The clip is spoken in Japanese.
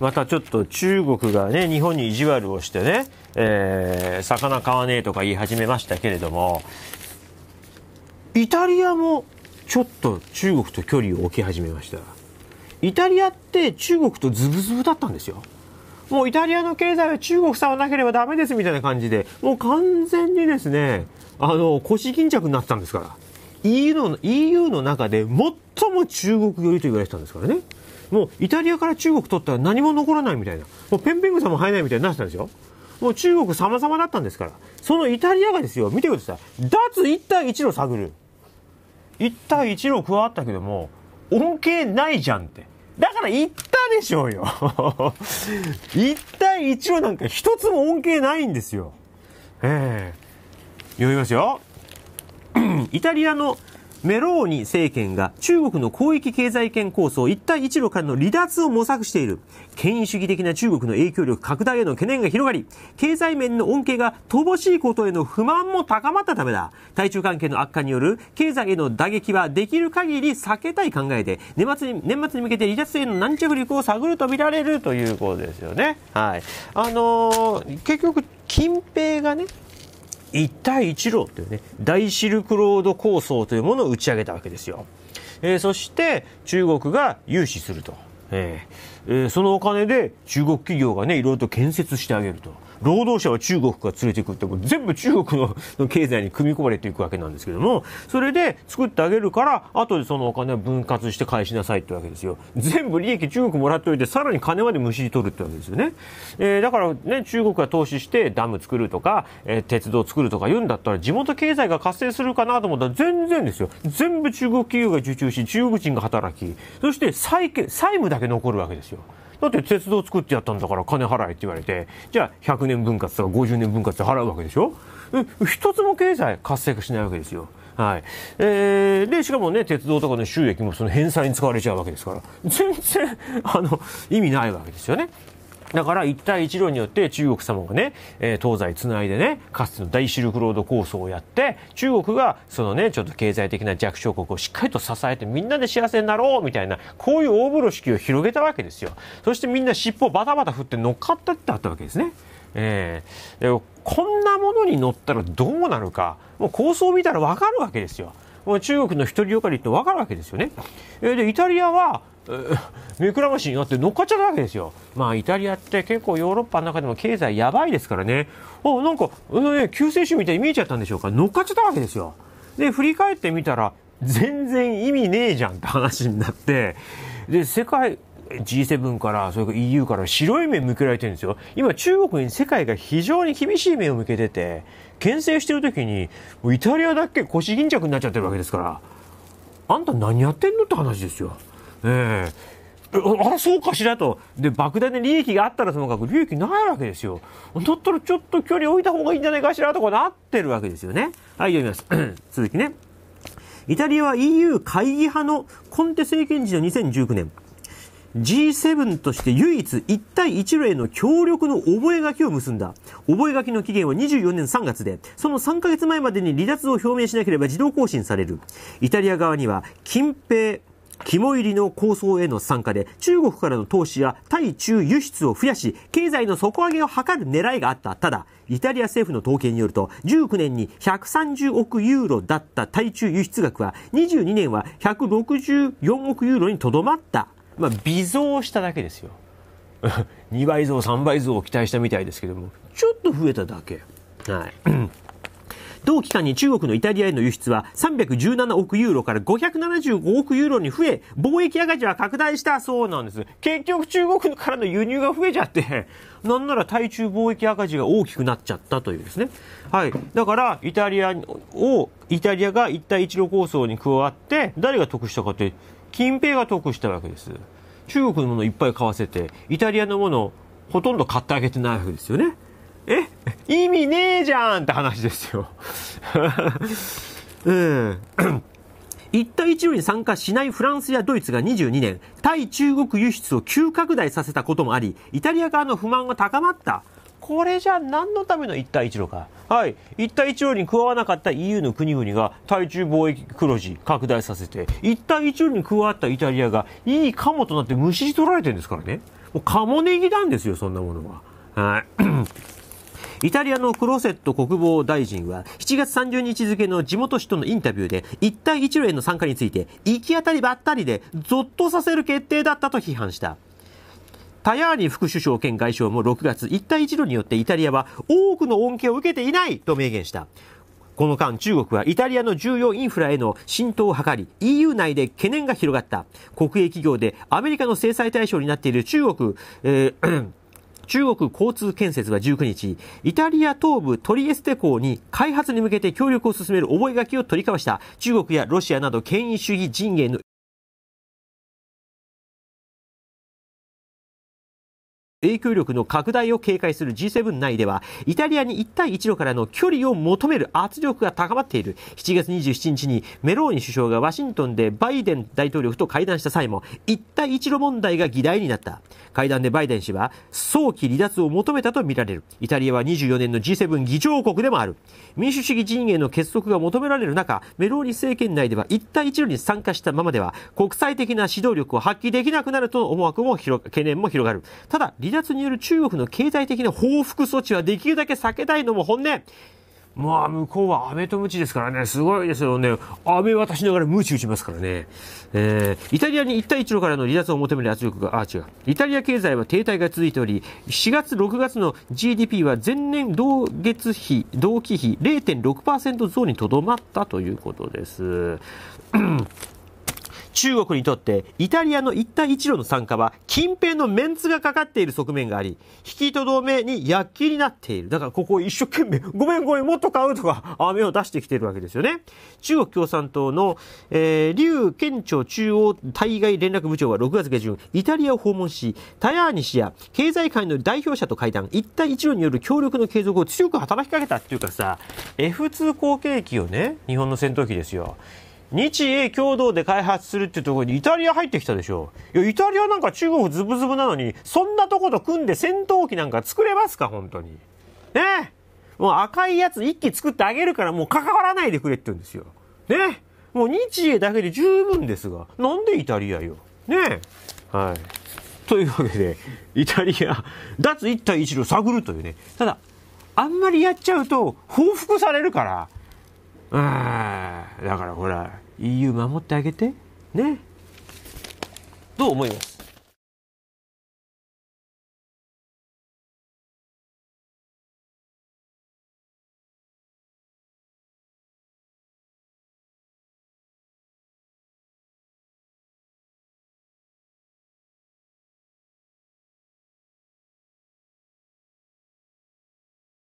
またちょっと中国がね、日本に意地悪をしてね、えー、魚買わねえとか言い始めましたけれども、イタリアもちょっと中国と距離を置き始めました。イタリアって中国とズブズブだったんですよ。もうイタリアの経済は中国さはなければダメですみたいな感じで、もう完全にですね、あの、腰巾着になってたんですから。EU の、EU の中で最も中国寄りと言われてたんですからね。もうイタリアから中国取ったら何も残らないみたいな、もうペンペンんも生えないみたいになってたんですよ。もう中国様々だったんですから。そのイタリアがですよ、見てください。脱一対一路探る。一対一路加わったけども、恩恵ないじゃんって。だから言ったでしょうよ。1 対1のなんか一つも恩恵ないんですよ。ええー、読みますよ。イタリアのメローニ政権が中国の広域経済圏構想一帯一路からの離脱を模索している。権威主義的な中国の影響力拡大への懸念が広がり、経済面の恩恵が乏しいことへの不満も高まったためだ。対中関係の悪化による経済への打撃はできる限り避けたい考えで、年末に、年末に向けて離脱への軟着陸を探るとみられるということですよね。はい。あのー、結局、近平がね、一帯一路というね、大シルクロード構想というものを打ち上げたわけですよ。えー、そして中国が融資すると。えー、えー、そのお金で中国企業がね、いろいろと建設してあげると。労働者は中国が連れていくって、全部中国の経済に組み込まれていくわけなんですけども、それで作ってあげるから、後でそのお金を分割して返しなさいってわけですよ。全部利益中国もらっておいて、さらに金までむしり取るってわけですよね。えー、だからね、中国が投資してダム作るとか、えー、鉄道作るとか言うんだったら、地元経済が活性するかなと思ったら、全然ですよ。全部中国企業が受注し、中国人が働き、そして債債務だけ残るわけですよ。だって鉄道作ってやったんだから金払えって言われて、じゃあ100年分割とか50年分割で払うわけでしょ一つも経済活性化しないわけですよ。はい。えー、で、しかもね、鉄道とかの収益もその返済に使われちゃうわけですから、全然、あの、意味ないわけですよね。だから一帯一路によって中国様がね、えー、東西つないでね、かつての大シルクロード構想をやって、中国がそのね、ちょっと経済的な弱小国をしっかりと支えてみんなで幸せになろうみたいな、こういう大風呂敷を広げたわけですよ。そしてみんな尻尾をバタバタ振って乗っかったってあったわけですね。えー、こんなものに乗ったらどうなるか、もう構想を見たらわかるわけですよ。中国の独りよかりってわかるわけですよね。えー、で、イタリアは、目くらましになって乗っかっちゃったわけですよ。まあイタリアって結構ヨーロッパの中でも経済やばいですからね。おなんか、えー、救世主みたいに見えちゃったんでしょうか。乗っかっちゃったわけですよ。で、振り返ってみたら、全然意味ねえじゃんって話になって、で、世界、G7 から、それから EU から白い目向けられてるんですよ。今中国に世界が非常に厳しい目を向けてて、牽制してる時に、もうイタリアだけ腰巾着になっちゃってるわけですから、あんた何やってんのって話ですよ。えー、あら、そうかしらと。で、莫大な利益があったらともかく利益ないわけですよ。だったらちょっと距離置いた方がいいんじゃないかしらとかなってるわけですよね。はい、読みます。続きね。イタリアは EU 会議派のコンテ政権時の2019年、G7 として唯一一対一例の協力の覚書を結んだ。覚書の期限は24年3月で、その3ヶ月前までに離脱を表明しなければ自動更新される。イタリア側には、近平、肝入りの構想への参加で中国からの投資や対中輸出を増やし経済の底上げを図る狙いがあったただイタリア政府の統計によると19年に130億ユーロだった対中輸出額は22年は164億ユーロにとどまった、まあ、微増しただけですよ2 倍増3倍増を期待したみたいですけどもちょっと増えただけはい同期間に中国のイタリアへの輸出は317億ユーロから575億ユーロに増え、貿易赤字は拡大したそうなんです。結局中国からの輸入が増えちゃって、なんなら対中貿易赤字が大きくなっちゃったというですね。はい。だから、イタリアを、イタリアが一帯一路構想に加わって、誰が得したかって、近平が得したわけです。中国のものいっぱい買わせて、イタリアのものほとんど買ってあげてないわけですよね。意味ねえじゃんって話ですよ。うん。一帯一路に参加しないフランスやドイツが22年、対中国輸出を急拡大させたこともあり、イタリア側の不満が高まった。これじゃ何のための一帯一路か。はい。一帯一路に加わらなかった EU の国々が対中貿易黒字拡大させて、一帯一路に加わったイタリアがいいかもとなって虫取られてるんですからね。もうカモネギなんですよ、そんなものは。はい。イタリアのクロセット国防大臣は、7月30日付の地元紙とのインタビューで、一帯一路への参加について、行き当たりばったりで、ゾッとさせる決定だったと批判した。タヤーニ副首相兼外相も6月、一帯一路によってイタリアは多くの恩恵を受けていないと明言した。この間、中国はイタリアの重要インフラへの浸透を図り、EU 内で懸念が広がった。国営企業でアメリカの制裁対象になっている中国、えー中国交通建設は19日、イタリア東部トリエステ港に開発に向けて協力を進める覚書を取り交わした中国やロシアなど権威主義陣営の影響力の拡大を警戒する G7 内では、イタリアに一対一路からの距離を求める圧力が高まっている。7月27日にメローニ首相がワシントンでバイデン大統領と会談した際も、一対一路問題が議題になった。会談でバイデン氏は、早期離脱を求めたとみられる。イタリアは24年の G7 議長国でもある。民主主義陣営の結束が求められる中、メローニ政権内では一対一路に参加したままでは、国際的な指導力を発揮できなくなるとの思惑も懸念も広がる。ただ、離離脱による中国の経済的な報復措置はできるだけ避けたいのも本音。まあ、向こうはアメとムチですからね、すごいですよね。アメ渡しながらムチ打ちますからね。えー、イタリアに一帯一路からの離脱を求める圧力が、あ、違う。イタリア経済は停滞が続いており、4月、6月の GDP は前年同月比、同期比0.6%増にとどまったということです。中国にとってイタリアの一帯一路の参加は近辺のメンツがかかっている側面があり、引きとどめに躍起になっている。だからここ一生懸命、ごめんごめん、もっと買うとか、目を出してきてるわけですよね。中国共産党の、えー、劉県庁中央対外連絡部長は6月下旬、イタリアを訪問し、タヤーニ氏や経済界の代表者と会談、一帯一路による協力の継続を強く働きかけたっていうかさ、F2 後継機をね、日本の戦闘機ですよ。日英共同で開発するっていうところにイタリア入ってきたでしょ。いや、イタリアなんか中国ズブズブなのに、そんなとこと組んで戦闘機なんか作れますか、本当に。ねもう赤いやつ一機作ってあげるからもう関わらないでくれって言うんですよ。ねもう日英だけで十分ですが、なんでイタリアよ。ねはい。というわけで、イタリア、脱一帯一路探るというね。ただ、あんまりやっちゃうと報復されるから。うん。だからほら、EU 守ってあげてねどう思います